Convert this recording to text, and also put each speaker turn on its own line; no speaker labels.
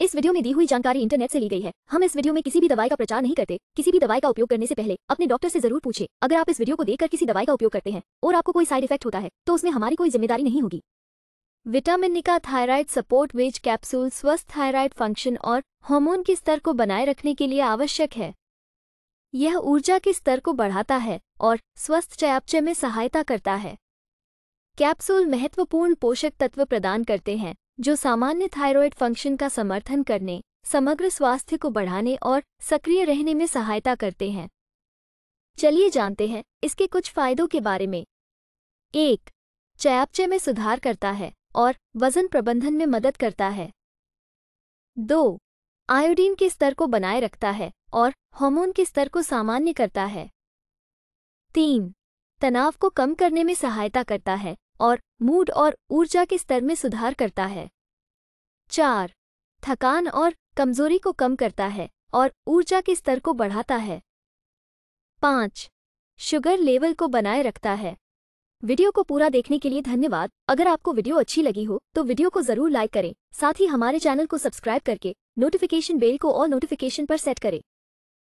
इस वीडियो में दी हुई जानकारी इंटरनेट से ली गई है हम इस वीडियो में किसी भी दवाई का प्रचार नहीं करते किसी भी दवाई का उपयोग करने से पहले अपने डॉक्टर से जरूर पूछे अगर आप इस वीडियो को देखकर किसी दवाई का उपयोग करते हैं और आपको कोई साइड इफेक्ट होता है तो उसमें हमारी कोई जिम्मेदारी नहीं होगी विटामिन निका e thyroid support veg capsule स्वस्थ थायराइड फंक्शन और हार्मोन के स्तर को बनाए रखने के लिए आवश्यक है यह ऊर्जा के स्तर को बढ़ाता है और स्वस्थ चयापचय में सहायता करता है कैप्सूल महत्वपूर्ण पोषक तत्व प्रदान करते हैं जो सामान्य थायरॉयड फंक्शन का समर्थन करने समग्र स्वास्थ्य को बढ़ाने और सक्रिय रहने में सहायता करते हैं चलिए जानते हैं इसके कुछ फायदों के बारे में एक चयापचय में सुधार करता है और वजन प्रबंधन में मदद करता है दो आयोडीन के स्तर को बनाए रखता है और हार्मोन के स्तर को सामान्य करता है तीन तनाव को कम करने में सहायता करता है और मूड और ऊर्जा के स्तर में सुधार करता है चार थकान और कमजोरी को कम करता है और ऊर्जा के स्तर को बढ़ाता है पाँच शुगर लेवल को बनाए रखता है वीडियो को पूरा देखने के लिए धन्यवाद अगर आपको वीडियो अच्छी लगी हो तो वीडियो को जरूर लाइक करें साथ ही हमारे चैनल को सब्सक्राइब करके नोटिफिकेशन बेल को ऑल नोटिफिकेशन पर सेट करें